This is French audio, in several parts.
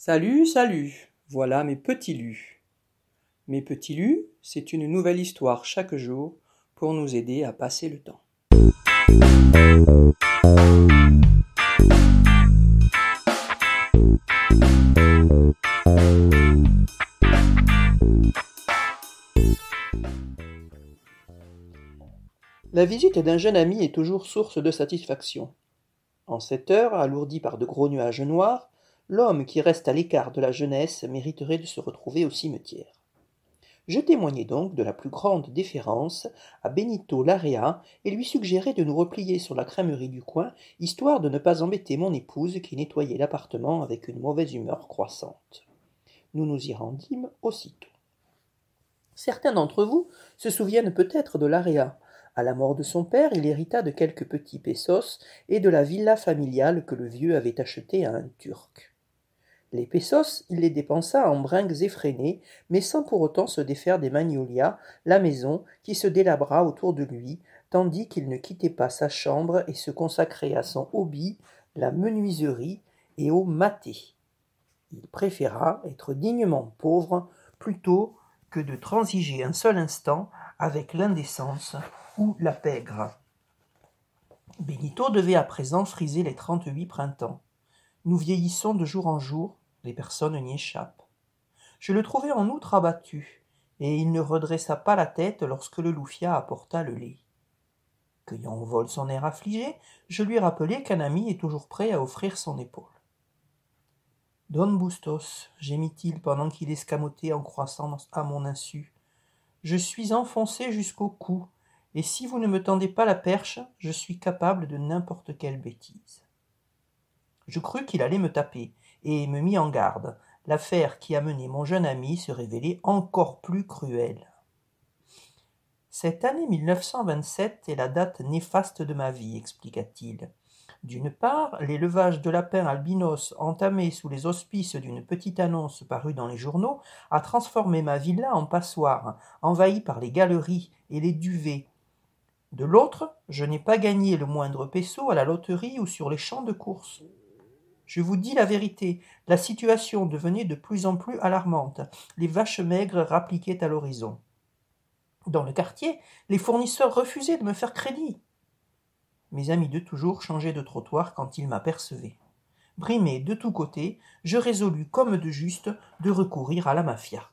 Salut, salut, voilà mes petits lus. Mes petits lus, c'est une nouvelle histoire chaque jour pour nous aider à passer le temps. La visite d'un jeune ami est toujours source de satisfaction. En cette heure, alourdie par de gros nuages noirs, l'homme qui reste à l'écart de la jeunesse mériterait de se retrouver au cimetière. Je témoignai donc de la plus grande déférence à Benito Larea et lui suggérai de nous replier sur la crèmerie du coin, histoire de ne pas embêter mon épouse qui nettoyait l'appartement avec une mauvaise humeur croissante. Nous nous y rendîmes aussitôt. Certains d'entre vous se souviennent peut-être de Larea. À la mort de son père, il hérita de quelques petits pesos et de la villa familiale que le vieux avait achetée à un Turc. Les pesos, il les dépensa en bringues effrénées, mais sans pour autant se défaire des magnolias, la maison, qui se délabra autour de lui, tandis qu'il ne quittait pas sa chambre et se consacrait à son hobby, la menuiserie, et au maté. Il préféra être dignement pauvre plutôt que de transiger un seul instant avec l'indécence ou la pègre. Benito devait à présent friser les trente-huit printemps. Nous vieillissons de jour en jour, les personnes n'y échappent. Je le trouvai en outre abattu, et il ne redressa pas la tête lorsque le loufia apporta le lait. Cueillant au vol son air affligé, je lui rappelai qu'un ami est toujours prêt à offrir son épaule. Don Bustos, gémit-il pendant qu'il escamotait en croissant à mon insu, je suis enfoncé jusqu'au cou, et si vous ne me tendez pas la perche, je suis capable de n'importe quelle bêtise. Je crus qu'il allait me taper, et me mis en garde. L'affaire qui amenait mon jeune ami se révélait encore plus cruelle. Cette année 1927 est la date néfaste de ma vie, expliqua-t-il. D'une part, l'élevage de lapins albinos entamé sous les auspices d'une petite annonce parue dans les journaux a transformé ma villa en passoire, envahie par les galeries et les duvets. De l'autre, je n'ai pas gagné le moindre peso à la loterie ou sur les champs de course. Je vous dis la vérité, la situation devenait de plus en plus alarmante. Les vaches maigres rappliquaient à l'horizon. Dans le quartier, les fournisseurs refusaient de me faire crédit. Mes amis de toujours changeaient de trottoir quand ils m'apercevaient. Brimé de tous côtés, je résolus comme de juste de recourir à la mafia.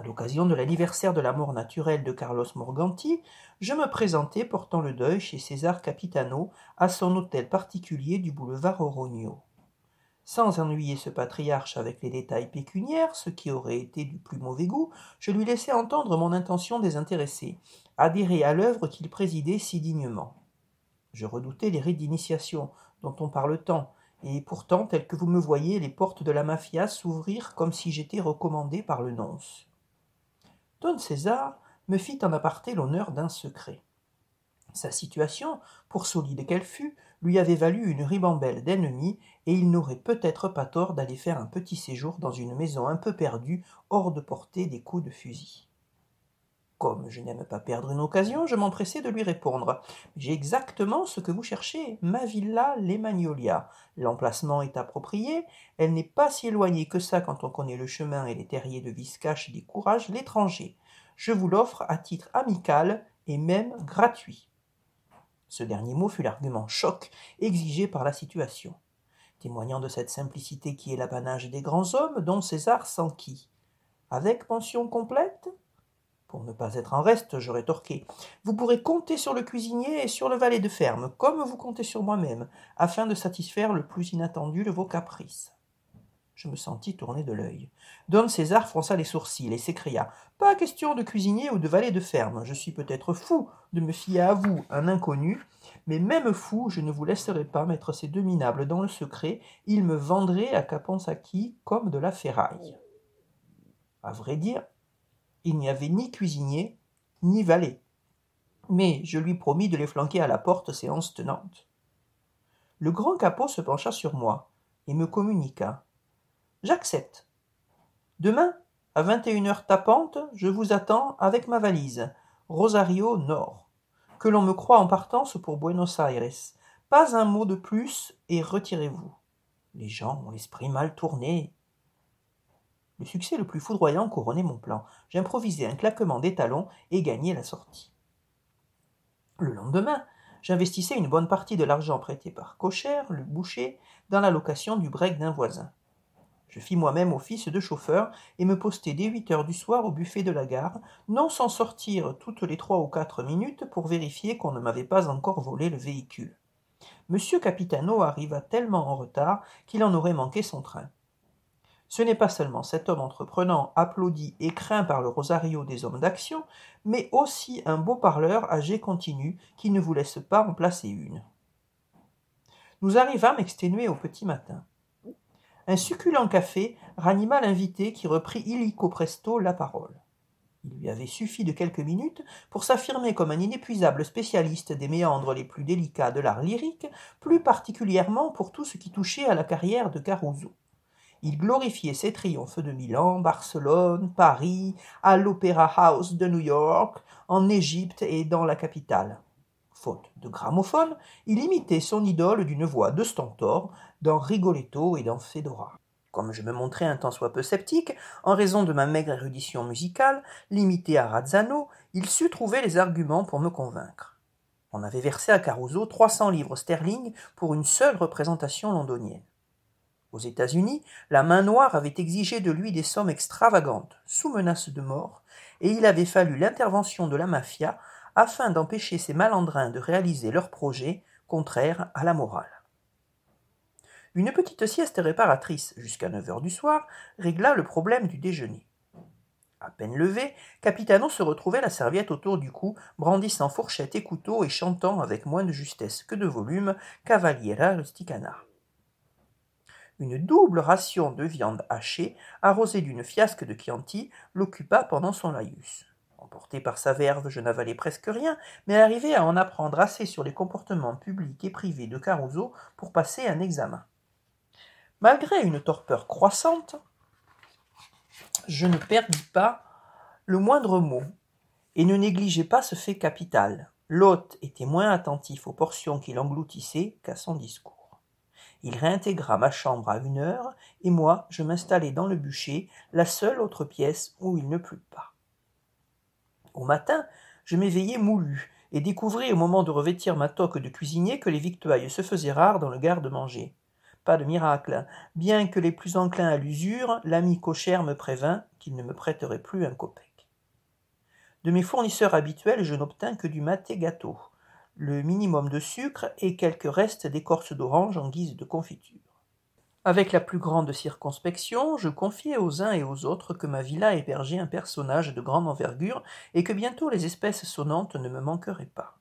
À l'occasion de l'anniversaire de la mort naturelle de Carlos Morganti, je me présentai portant le deuil chez César Capitano, à son hôtel particulier du boulevard Orogno. Sans ennuyer ce patriarche avec les détails pécuniaires, ce qui aurait été du plus mauvais goût, je lui laissai entendre mon intention désintéressée, adhérer à l'œuvre qu'il présidait si dignement. Je redoutais les rites d'initiation, dont on parle tant, et pourtant, tel que vous me voyez, les portes de la mafia s'ouvrirent comme si j'étais recommandé par le nonce. Don César me fit en aparté l'honneur d'un secret. Sa situation, pour solide qu'elle fût, lui avait valu une ribambelle d'ennemis, et il n'aurait peut-être pas tort d'aller faire un petit séjour dans une maison un peu perdue, hors de portée des coups de fusil. Comme je n'aime pas perdre une occasion, je m'empressai de lui répondre. J'ai exactement ce que vous cherchez, ma villa Les L'emplacement est approprié, elle n'est pas si éloignée que ça quand on connaît le chemin et les terriers de Viscache Courages, l'étranger. Je vous l'offre à titre amical et même gratuit. Ce dernier mot fut l'argument choc exigé par la situation, témoignant de cette simplicité qui est l'apanage des grands hommes dont César s'enquit. Avec pension complète pour ne pas être en reste, je rétorquai. Vous pourrez compter sur le cuisinier et sur le valet de ferme, comme vous comptez sur moi-même, afin de satisfaire le plus inattendu de vos caprices. Je me sentis tourner de l'œil. Don César fronça les sourcils et s'écria Pas question de cuisinier ou de valet de ferme. Je suis peut-être fou de me fier à vous, un inconnu, mais même fou, je ne vous laisserai pas mettre ces deux minables dans le secret. Ils me vendraient à Caponsacchi comme de la ferraille. À vrai dire, il n'y avait ni cuisinier, ni valet. Mais je lui promis de les flanquer à la porte séance tenante. Le grand capot se pencha sur moi et me communiqua. J'accepte. Demain, à vingt une heures tapante, je vous attends avec ma valise, Rosario Nord. Que l'on me croie en partance pour Buenos Aires. Pas un mot de plus et retirez-vous. Les gens ont l'esprit mal tourné, le succès le plus foudroyant couronnait mon plan. J'improvisais un claquement des talons et gagnai la sortie. Le lendemain, j'investissais une bonne partie de l'argent prêté par Cocher, le boucher, dans la location du break d'un voisin. Je fis moi-même office de chauffeur et me postai dès huit heures du soir au buffet de la gare, non sans sortir toutes les trois ou quatre minutes pour vérifier qu'on ne m'avait pas encore volé le véhicule. Monsieur Capitano arriva tellement en retard qu'il en aurait manqué son train. Ce n'est pas seulement cet homme entreprenant, applaudi et craint par le rosario des hommes d'action, mais aussi un beau parleur âgé continu qui ne vous laisse pas en placer une. Nous arrivâmes exténués au petit matin. Un succulent café ranima l'invité qui reprit illico presto la parole. Il lui avait suffi de quelques minutes pour s'affirmer comme un inépuisable spécialiste des méandres les plus délicats de l'art lyrique, plus particulièrement pour tout ce qui touchait à la carrière de Caruso. Il glorifiait ses triomphes de Milan, Barcelone, Paris, à l'Opéra House de New York, en Égypte et dans la capitale. Faute de gramophone, il imitait son idole d'une voix de stentor dans Rigoletto et dans Fedora. Comme je me montrais un tant soit peu sceptique, en raison de ma maigre érudition musicale, limitée à Razzano, il sut trouver les arguments pour me convaincre. On avait versé à Caruso 300 livres sterling pour une seule représentation londonienne. Aux États-Unis, la main noire avait exigé de lui des sommes extravagantes, sous menace de mort, et il avait fallu l'intervention de la mafia afin d'empêcher ces malandrins de réaliser leurs projets contraires à la morale. Une petite sieste réparatrice jusqu'à 9 heures du soir régla le problème du déjeuner. À peine levé, Capitano se retrouvait la serviette autour du cou, brandissant fourchette et couteau et chantant avec moins de justesse que de volume Cavaliera Rusticana. Une double ration de viande hachée, arrosée d'une fiasque de Chianti, l'occupa pendant son laïus. Emporté par sa verve, je n'avalais presque rien, mais arrivais à en apprendre assez sur les comportements publics et privés de Caruso pour passer un examen. Malgré une torpeur croissante, je ne perdis pas le moindre mot et ne négligeais pas ce fait capital. L'hôte était moins attentif aux portions qu'il engloutissait qu'à son discours. Il réintégra ma chambre à une heure, et moi je m'installai dans le bûcher, la seule autre pièce où il ne plut pas. Au matin, je m'éveillai moulu, et découvris au moment de revêtir ma toque de cuisinier que les victuailles se faisaient rares dans le garde-manger. Pas de miracle, hein. bien que les plus enclins à l'usure, l'ami cochère me prévint qu'il ne me prêterait plus un copec. De mes fournisseurs habituels, je n'obtins que du maté gâteau le minimum de sucre et quelques restes d'écorce d'orange en guise de confiture. Avec la plus grande circonspection, je confiai aux uns et aux autres que ma villa hébergeait un personnage de grande envergure et que bientôt les espèces sonnantes ne me manqueraient pas.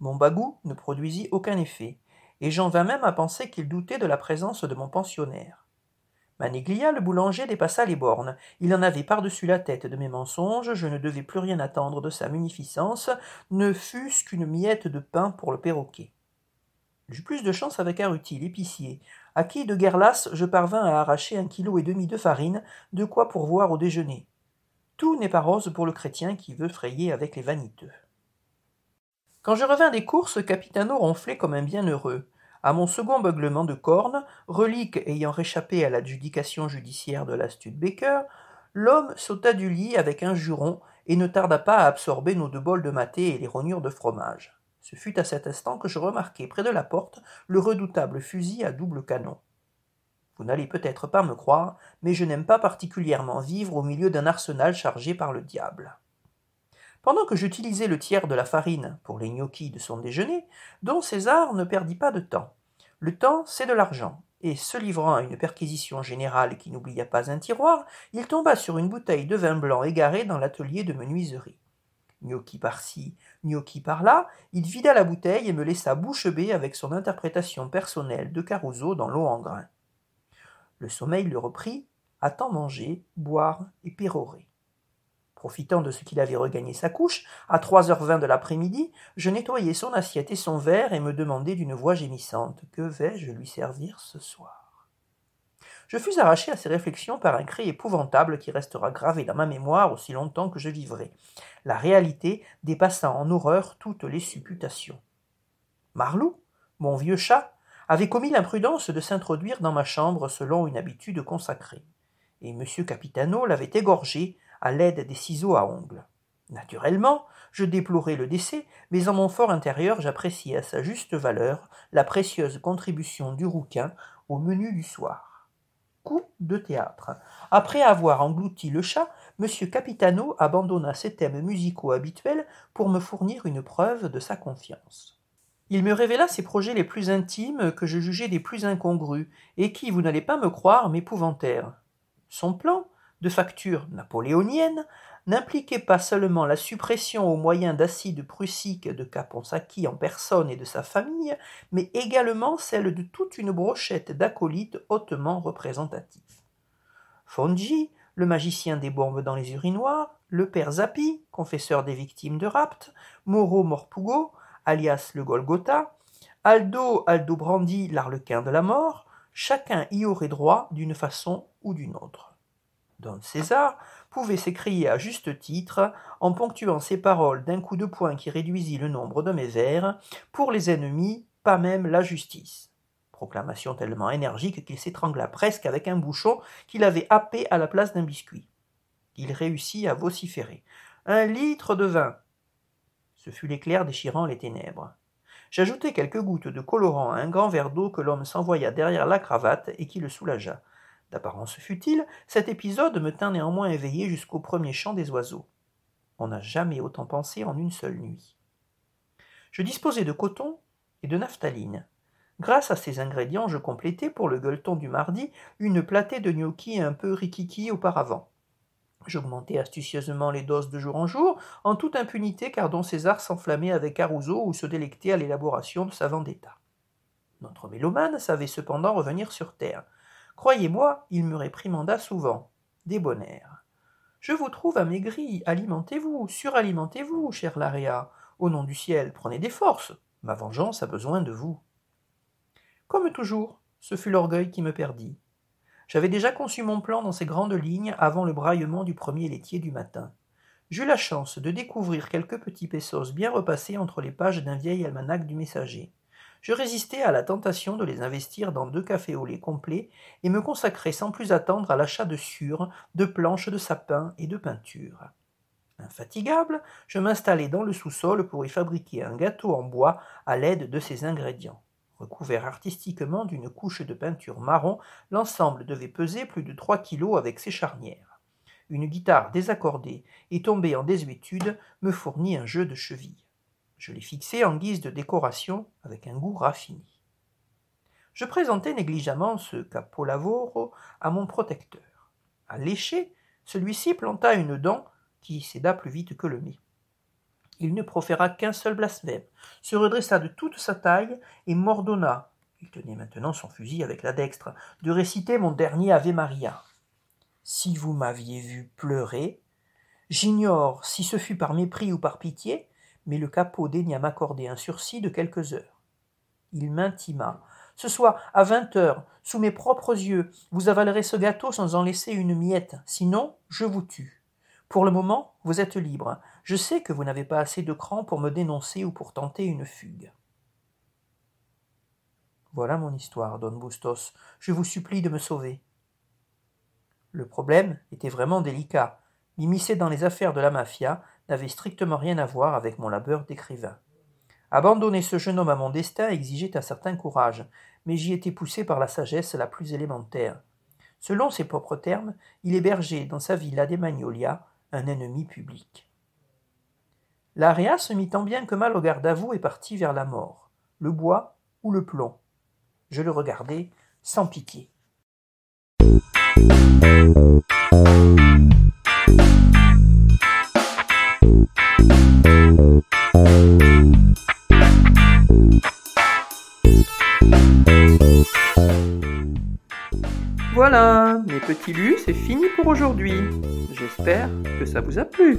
Mon bagout ne produisit aucun effet, et j'en vins même à penser qu'il doutait de la présence de mon pensionnaire. Maniglia, le boulanger, dépassa les bornes. Il en avait par-dessus la tête de mes mensonges, je ne devais plus rien attendre de sa munificence, ne fût-ce qu'une miette de pain pour le perroquet. J'eus plus de chance avec utile épicier, à qui, de guerre je parvins à arracher un kilo et demi de farine, de quoi pourvoir au déjeuner. Tout n'est pas rose pour le chrétien qui veut frayer avec les vaniteux. Quand je revins des courses, Capitano ronflait comme un bienheureux. À mon second beuglement de corne, relique ayant réchappé à l'adjudication judiciaire de la Baker, l'homme sauta du lit avec un juron et ne tarda pas à absorber nos deux bols de maté et les rognures de fromage. Ce fut à cet instant que je remarquai près de la porte le redoutable fusil à double canon. Vous n'allez peut-être pas me croire, mais je n'aime pas particulièrement vivre au milieu d'un arsenal chargé par le diable. Pendant que j'utilisais le tiers de la farine pour les gnocchis de son déjeuner, Don César ne perdit pas de temps. Le temps, c'est de l'argent, et se livrant à une perquisition générale qui n'oublia pas un tiroir, il tomba sur une bouteille de vin blanc égarée dans l'atelier de menuiserie. Gnocchi par-ci, gnocchi par-là, il vida la bouteille et me laissa bouche bée avec son interprétation personnelle de Caruso dans l'eau en grain. Le sommeil le reprit, à temps manger, boire et pérorer. Profitant de ce qu'il avait regagné sa couche, à trois heures vingt de l'après-midi, je nettoyais son assiette et son verre et me demandais d'une voix gémissante Que vais-je lui servir ce soir Je fus arraché à ces réflexions par un cri épouvantable qui restera gravé dans ma mémoire aussi longtemps que je vivrai, la réalité dépassa en horreur toutes les supputations. Marlou, mon vieux chat, avait commis l'imprudence de s'introduire dans ma chambre selon une habitude consacrée, et M. Capitano l'avait égorgé à l'aide des ciseaux à ongles. Naturellement, je déplorais le décès, mais en mon fort intérieur j'appréciais à sa juste valeur la précieuse contribution du rouquin au menu du soir. Coup de théâtre. Après avoir englouti le chat, M. Capitano abandonna ses thèmes musicaux habituels pour me fournir une preuve de sa confiance. Il me révéla ses projets les plus intimes que je jugeais des plus incongrus, et qui, vous n'allez pas me croire, m'épouvantèrent. Son plan, de facture napoléonienne, n'impliquait pas seulement la suppression au moyen d'acides prussiques de Caponsacchi en personne et de sa famille, mais également celle de toute une brochette d'acolytes hautement représentatifs. Fongi, le magicien des bombes dans les urinoirs, le père Zappi, confesseur des victimes de rapt, Moro Morpugo, alias le Golgotha, Aldo Aldobrandi, l'arlequin de la mort, chacun y aurait droit d'une façon ou d'une autre. Don César, pouvait s'écrier à juste titre, en ponctuant ses paroles d'un coup de poing qui réduisit le nombre de mes vers, pour les ennemis, pas même la justice. Proclamation tellement énergique qu'il s'étrangla presque avec un bouchon qu'il avait happé à la place d'un biscuit. Il réussit à vociférer. Un litre de vin. Ce fut l'éclair déchirant les ténèbres. J'ajoutai quelques gouttes de colorant à un grand verre d'eau que l'homme s'envoya derrière la cravate et qui le soulagea. D'apparence futile, cet épisode me tint néanmoins éveillé jusqu'au premier chant des oiseaux. On n'a jamais autant pensé en une seule nuit. Je disposais de coton et de naphtaline. Grâce à ces ingrédients, je complétais pour le gueuleton du mardi une platée de gnocchi un peu rikiki auparavant. J'augmentais astucieusement les doses de jour en jour, en toute impunité, car Don César s'enflammait avec Caruso ou se délectait à l'élaboration de sa vendetta. Notre mélomane savait cependant revenir sur terre. Croyez-moi, il me réprimanda souvent. Débonnaire. Je vous trouve amaigri, alimentez-vous, suralimentez-vous, cher Laréa. Au nom du ciel, prenez des forces. Ma vengeance a besoin de vous. Comme toujours, ce fut l'orgueil qui me perdit. J'avais déjà conçu mon plan dans ses grandes lignes avant le braillement du premier laitier du matin. J'eus la chance de découvrir quelques petits pesos bien repassés entre les pages d'un vieil almanach du messager je résistais à la tentation de les investir dans deux cafés au lait complets et me consacrai sans plus attendre à l'achat de sures, de planches de sapin et de peinture. Infatigable, je m'installai dans le sous-sol pour y fabriquer un gâteau en bois à l'aide de ces ingrédients. Recouvert artistiquement d'une couche de peinture marron, l'ensemble devait peser plus de trois kilos avec ses charnières. Une guitare désaccordée et tombée en désuétude me fournit un jeu de chevilles. Je les fixé en guise de décoration avec un goût raffiné. Je présentai négligemment ce capolavoro à mon protecteur. À léché, celui-ci planta une dent qui céda plus vite que le nez. Il ne proféra qu'un seul blasphème, se redressa de toute sa taille et m'ordonna, il tenait maintenant son fusil avec la dextre, de réciter mon dernier Ave Maria. Si vous m'aviez vu pleurer, j'ignore si ce fut par mépris ou par pitié, mais le capot daigna m'accorder un sursis de quelques heures. Il m'intima Ce soir, à vingt heures, sous mes propres yeux, vous avalerez ce gâteau sans en laisser une miette, sinon je vous tue. Pour le moment, vous êtes libre. Je sais que vous n'avez pas assez de cran pour me dénoncer ou pour tenter une fugue. Voilà mon histoire, Don Bustos. Je vous supplie de me sauver. Le problème était vraiment délicat. M'immiscer dans les affaires de la mafia, n'avait strictement rien à voir avec mon labeur d'écrivain. Abandonner ce jeune homme à mon destin exigeait un certain courage, mais j'y étais poussé par la sagesse la plus élémentaire. Selon ses propres termes, il hébergeait dans sa villa des Magnolia un ennemi public. L'aria se mit tant bien que mal au garde à vous et partit vers la mort, le bois ou le plomb. Je le regardais sans pitié. Voilà, mes petits lus, c'est fini pour aujourd'hui. J'espère que ça vous a plu.